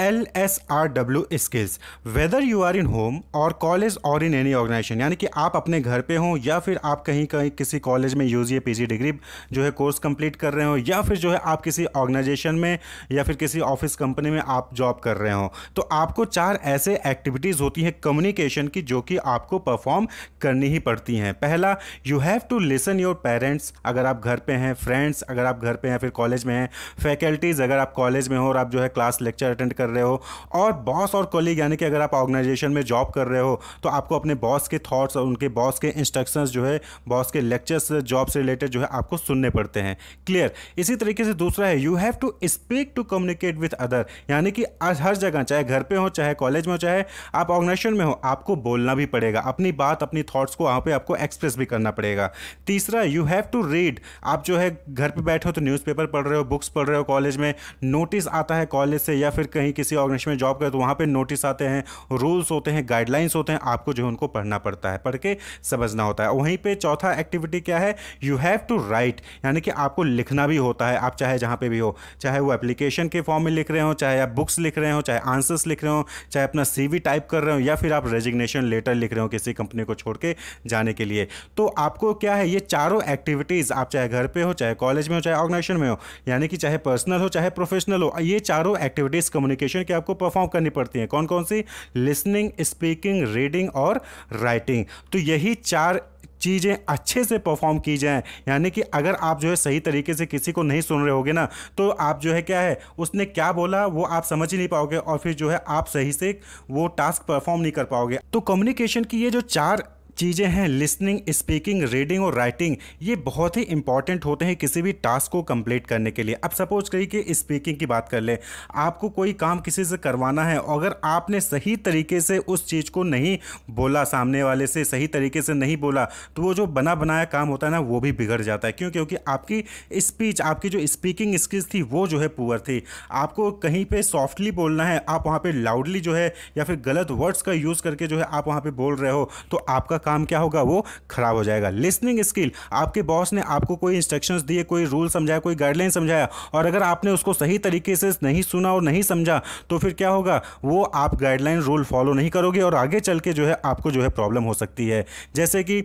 L S R W skills whether you are in home और college और in any organisation यानी कि आप अपने घर पे हों या फिर आप कहीं कहीं किसी कॉलेज में ए पी जी डिग्री जो है कोर्स कंप्लीट कर रहे हो या फिर जो है आप किसी ऑर्गेनाइजेशन में या फिर किसी ऑफिस कंपनी में आप जॉब कर रहे हो तो आपको चार ऐसे एक्टिविटीज़ होती हैं कम्युनिकेशन की जो कि आपको परफॉर्म करनी ही पड़ती हैं पहला you have to listen your parents अगर आप घर पे हैं फ्रेंड्स अगर आप घर पे हैं फिर कॉलेज में हैं फैकल्टीज़ अगर आप कॉलेज में हो और आप जो है क्लास लेक्चर अटेंड कर कर रहे हो और बॉस और कॉलीग यानी कि अगर आप ऑर्गेनाइजेशन में जॉब कर रहे हो तो आपको अपने बॉस के थाट्स और उनके बॉस के इंस्ट्रक्शंस जो है बॉस के लेक्चर्स जॉब से रिलेटेड जो है आपको सुनने पड़ते हैं क्लियर इसी तरीके से दूसरा है you have to speak to communicate with other यानी कि आज हर जगह चाहे घर पे हो चाहे कॉलेज में हो चाहे आप ऑर्गेनाइजेशन में हो आपको बोलना भी पड़ेगा अपनी बात अपनी थॉट्स को वहाँ पे आपको एक्सप्रेस भी करना पड़ेगा तीसरा यू हैव टू रीड आप जो है घर पे बैठे हो तो न्यूज़पेपर पढ़ रहे हो बुक्स पढ़ रहे हो कॉलेज में नोटिस आता है कॉलेज से या फिर कहीं किसी ऑर्गेनाइजेशन में जॉब करें तो वहाँ पर नोटिस आते हैं रूल्स होते हैं गाइडलाइंस होते हैं आपको जो है उनको पढ़ना पड़ता है पढ़ के समझना होता है वहीं पर चौथा एक्टिविटी क्या है यू हैव टू राइट यानी कि आपको लिखना भी होता है आप चाहे जहाँ पर भी हो चाहे वो एप्लीकेशन के फॉर्म में लिख रहे हो चाहे आप बुक्स लिख रहे हो चाहे आंसर्स लिख रहे हो चाहे अपना सी टाइप कर रहे हो या फिर आप रेजिग्नेशन लेटर लिख रहे हो किसी कंपनी को छोड़ के जाने के लिए तो आपको क्या है ये चारों एक्टिविटीज़ आप चाहे घर पे हो चाहे कॉलेज में हो चाहे ऑर्गेनाइजेशन में हो यानी कि चाहे पर्सनल हो चाहे प्रोफेशनल हो ये चारों एक्टिविटीज़ कम्युनिकेशन एप्लीकेशन की आपको परफॉर्म करनी पड़ती हैं कौन कौन सी लिसनिंग स्पीकिंग रीडिंग और राइटिंग तो यही चार चीज़ें अच्छे से परफॉर्म की जाएं यानी कि अगर आप जो है सही तरीके से किसी को नहीं सुन रहे होगे ना तो आप जो है क्या है उसने क्या बोला वो आप समझ ही नहीं पाओगे और फिर जो है आप सही से वो टास्क परफॉर्म नहीं कर पाओगे तो कम्युनिकेशन की ये जो चार चीज़ें हैं लिसनिंग स्पीकिंग रीडिंग और राइटिंग ये बहुत ही इंपॉर्टेंट होते हैं किसी भी टास्क को कंप्लीट करने के लिए अब सपोज करिए कि स्पीकिंग की बात कर लें आपको कोई काम किसी से करवाना है अगर आपने सही तरीके से उस चीज़ को नहीं बोला सामने वाले से सही तरीके से नहीं बोला तो वो जो बना बनाया काम होता है ना वो भी बिगड़ जाता है क्यों क्योंकि आपकी स्पीच आपकी जो स्पीकिंग स्किल्स थी वो जो है पुअर थी आपको कहीं पर सॉफ्टली बोलना है आप वहाँ पर लाउडली जो है या फिर गलत वर्ड्स का यूज़ करके जो है आप वहाँ पर बोल रहे हो तो आपका काम क्या होगा वो खराब हो जाएगा लिसनिंग स्किल आपके बॉस ने आपको कोई इंस्ट्रक्शंस दिए कोई रूल समझाया कोई गाइडलाइन समझाया और अगर आपने उसको सही तरीके से नहीं सुना और नहीं समझा तो फिर क्या होगा वो आप गाइडलाइन रूल फॉलो नहीं करोगे और आगे चल के जो है आपको जो है प्रॉब्लम हो सकती है जैसे कि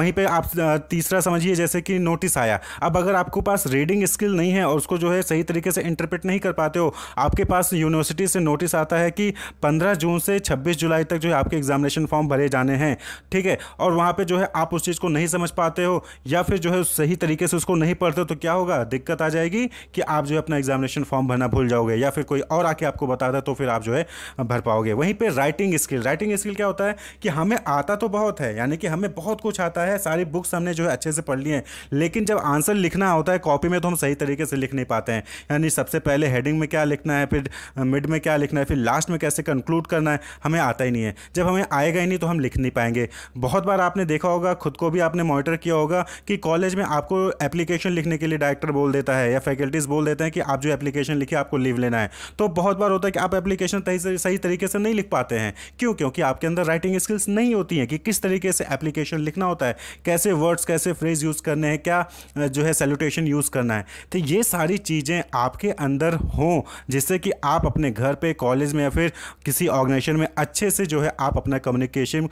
वहीं पर आप तीसरा समझिए जैसे कि नोटिस आया अब अगर आपके पास रीडिंग स्किल नहीं है और उसको जो है सही तरीके से इंटरप्रेट नहीं कर पाते हो आपके पास यूनिवर्सिटी से नोटिस आता है कि 15 जून से 26 जुलाई तक जो है आपके एग्जामिनेशन फॉर्म भरे जाने हैं ठीक है और वहाँ पर जो है आप उस चीज़ को नहीं समझ पाते हो या फिर जो है सही तरीके से उसको नहीं पढ़ते तो क्या होगा दिक्कत आ जाएगी कि आप जो है अपना एग्जामिनेशन फॉर्म भरना भूल जाओगे या फिर कोई और आके आपको बताता है तो फिर आप जो है भर पाओगे वहीं पर राइटिंग स्किल राइटिंग स्किल क्या होता है कि हमें आता तो बहुत है यानी कि हमें बहुत कुछ आता है सारी बुक्स हमने जो है अच्छे से पढ़ ली हैं लेकिन जब आंसर लिखना होता है कॉपी में तो हम सही तरीके से लिख नहीं पाते हैं यानी सबसे पहले हेडिंग में क्या लिखना है फिर मिड में क्या लिखना है फिर लास्ट में कैसे कंक्लूड करना है हमें आता ही नहीं है जब हमें आएगा ही नहीं तो हम लिख नहीं पाएंगे बहुत बार आपने देखा होगा खुद को भी आपने मॉनिटर किया होगा कि कॉलेज में आपको एप्लीकेशन लिखने के लिए डायरेक्टर बोल देता है या फैकल्टीज़ बोल देते हैं कि आप जो एप्लीकेशन लिखे आपको लीव लेना है तो बहुत बार होता है कि आप एप्लीकेशन सही तरीके से नहीं लिख पाते हैं क्यों क्योंकि आपके अंदर राइटिंग स्किल्स नहीं होती हैं कि किस तरीके से एप्लीकेशन लिखना होता है कैसे वर्ड्स कैसे फ्रेज यूज़ करने हैं क्या जो है सैल्यूटेशन यूज़ करना है तो ये सारी चीज़ें आपके अंदर हों जिससे कि आप अपने घर पर कॉलेज में या फिर किसी ऑर्गेनाइजेशन में अच्छे से जो है आप अपना कम्युनिकेशन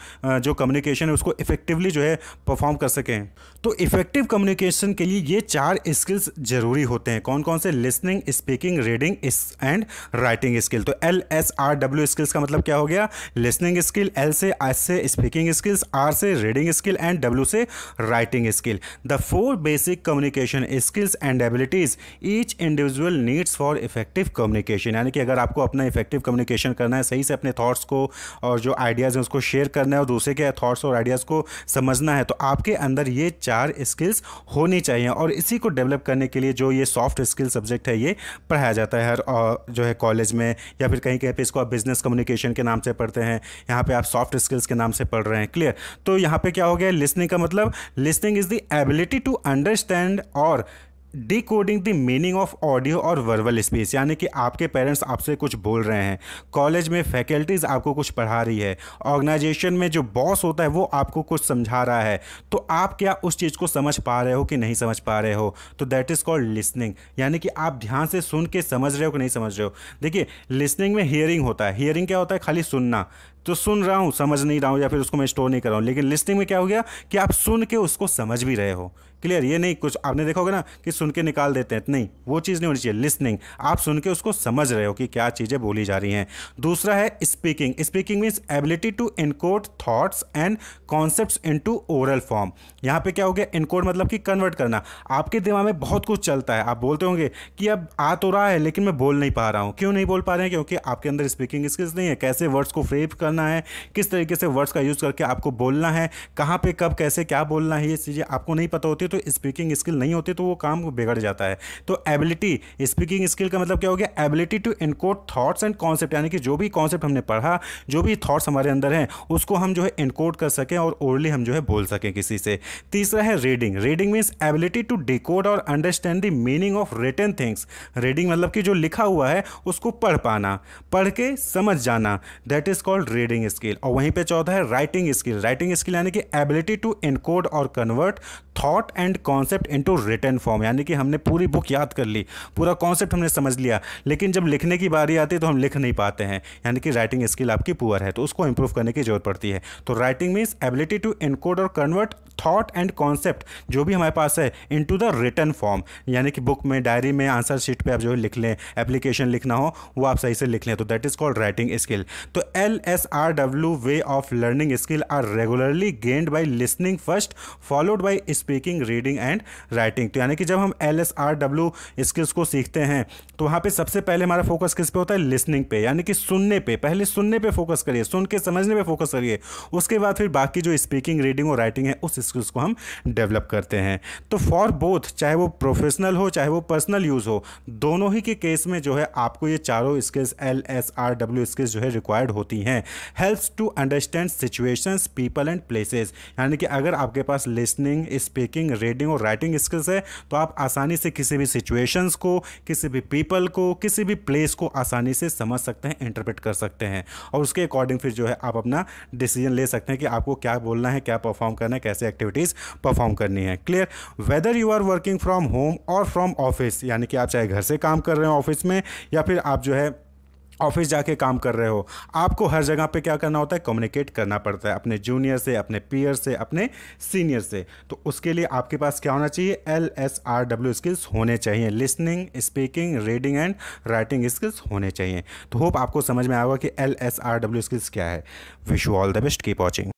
जो कम्युनिकेशन कम्युनिकेशन है उसको इफेक्टिवली जो है परफॉर्म कर सकें तो इफेक्टिव कम्युनिकेशन के लिए ये चार स्किल्स जरूरी होते हैं कौन कौन से listening speaking reading and writing skill तो L S R W skills का मतलब क्या हो गया लिसनिंग स्किल एल से एस से स्पीकिंग स्किल्स आर से रीडिंग स्किल एंड डब्ल्यू से writing skill the four basic communication skills and abilities each individual needs for effective communication यानी कि अगर आपको अपना इफेक्टिव कम्युनिकेशन करना है सही से अपने थॉट्स को और जो आइडियाज़ हैं उसको शेयर करना है और दूसरे के थॉट्स और आइडियाज़ को समझना है तो आपके अंदर ये चार स्किल्स होनी चाहिए और इसी को डेवलप करने के लिए जो ये सॉफ्ट स्किल सब्जेक्ट है ये पढ़ाया जाता है हर जो है कॉलेज में या फिर कहीं कहीं पर इसको आप बिज़नेस कम्युनिकेशन के नाम से पढ़ते हैं यहाँ पर आप सॉफ्ट स्किल्स के नाम से पढ़ रहे हैं क्लियर तो यहाँ पर क्या हो गया लिसनिंग का मतलब listening is the ability to understand और decoding the meaning of audio और वर्बल स्पीच यानी कि आपके पेरेंट्स आपसे कुछ बोल रहे हैं कॉलेज में फैकल्टीज़ आपको कुछ पढ़ा रही है ऑर्गेनाइजेशन में जो बॉस होता है वो आपको कुछ समझा रहा है तो आप क्या उस चीज़ को समझ पा रहे हो कि नहीं समझ पा रहे हो तो दैट इज़ कॉल्ड लिसनिंग यानी कि आप ध्यान से सुन के समझ रहे हो कि नहीं समझ रहे हो देखिए लिसनिंग में हियरिंग होता है हियरिंग क्या होता है खाली सुनना तो सुन रहा हूँ समझ नहीं रहा हूँ या फिर उसको मैं स्टोर नहीं कर रहा हूँ लेकिन लिस्टिंग में क्या हो गया कि आप सुन के उसको समझ भी रहे हो क्लियर ये नहीं कुछ आपने देखोगे ना कि सुन के निकाल देते हैं नहीं वो चीज़ नहीं होनी चाहिए लिसनिंग आप सुन के उसको समझ रहे हो कि क्या चीज़ें बोली जा रही हैं दूसरा है speaking speaking means ability to encode thoughts and concept in to oral form यहाँ पे क्या हो गया इनकोड मतलब कि कन्वर्ट करना आपके दिमाग में बहुत कुछ चलता है आप बोलते होंगे कि अब आ तो रहा है लेकिन मैं बोल नहीं पा रहा हूँ क्यों नहीं बोल पा रहे हैं क्योंकि आपके अंदर स्पीकिंग स्किल्स नहीं है कैसे वर्ड्स को फ्रेप कर करना है किस तरीके से वर्ड्स का यूज़ करके आपको बोलना है कहाँ पे कब कैसे क्या बोलना है ये चीज़ें आपको नहीं पता होती तो स्पीकिंग स्किल नहीं होती तो वो काम बिगड़ जाता है तो एबिलिटी स्पीकिंग स्किल का मतलब क्या हो गया ability to encode thoughts and concept यानी कि जो भी कॉन्सेप्ट हमने पढ़ा जो भी थाट्स हमारे अंदर हैं उसको हम जो है इनकोड कर सकें और ओरली हम जो है बोल सकें किसी से तीसरा है reading reading means ability to decode और understand the meaning of written things reading मतलब कि जो लिखा हुआ है उसको पढ़ पाना पढ़ के समझ जाना that is called reading skill और वहीं पे चौथा है राइटिंग स्किल राइटिंग स्किल यानी कि एबिलिटी टू इनकोड और convert thought and concept into written form यानी कि हमने पूरी बुक याद कर ली पूरा कॉन्सेप्ट हमने समझ लिया लेकिन जब लिखने की बारी आती है तो हम लिख नहीं पाते हैं यानी कि राइटिंग स्किल आपकी पुअर है तो उसको इंप्रूव करने की जरूरत पड़ती है तो writing means ability to encode और कन्वर्ट थॉट एंड कॉन्सेप्ट जो भी हमारे पास है in to the written form यानी कि बुक में डायरी में आंसर शीट पर आप जो है लिख लें एप्लीकेशन लिखना हो वो आप सही से लिख लें तो that is called writing skill तो L S R W way of learning skill are regularly gained by listening first followed by speaking reading and writing तो यानी कि जब हम L S R W skills को सीखते हैं तो वहाँ पे सबसे पहले हमारा फोकस किस पे होता है लिसनिंग पे यानी कि सुनने पे पहले सुनने पे फोकस करिए सुन के समझने पे फोकस करिए उसके बाद फिर बाकी जो स्पीकिंग रीडिंग और राइटिंग है उस स्किल्स को हम डेवलप करते हैं तो फॉर बोथ चाहे वो प्रोफेशनल हो चाहे वो पर्सनल यूज़ हो दोनों ही के केस में जो है आपको ये चारों skills L S R W skills जो है रिक्वायर्ड होती हैं helps to understand situations people and places यानी कि अगर आपके पास लिसनिंग स्पीकिंग रीडिंग और राइटिंग स्किल्स है तो आप आसानी से किसी भी सिचुएशंस को किसी भी पीपल को किसी भी प्लेस को आसानी से समझ सकते हैं इंटरप्रेट कर सकते हैं और उसके अकॉर्डिंग फिर जो है आप अपना डिसीजन ले सकते हैं कि आपको क्या बोलना है क्या परफॉर्म करना है कैसे एक्टिविटीज़ परफॉर्म करनी है clear whether you are working from home और फ्रॉम ऑफिस यानी कि आप चाहे घर से काम कर रहे हो ऑफिस में या फिर आप जो है ऑफिस जाके काम कर रहे हो आपको हर जगह पे क्या करना होता है कम्युनिकेट करना पड़ता है अपने जूनियर से अपने पीयर से अपने सीनियर से तो उसके लिए आपके पास क्या होना चाहिए L S R W skills होने चाहिए listening speaking reading and writing skills होने चाहिए तो होप आपको समझ में आएगा कि L S R W skills क्या है wish you all the best keep watching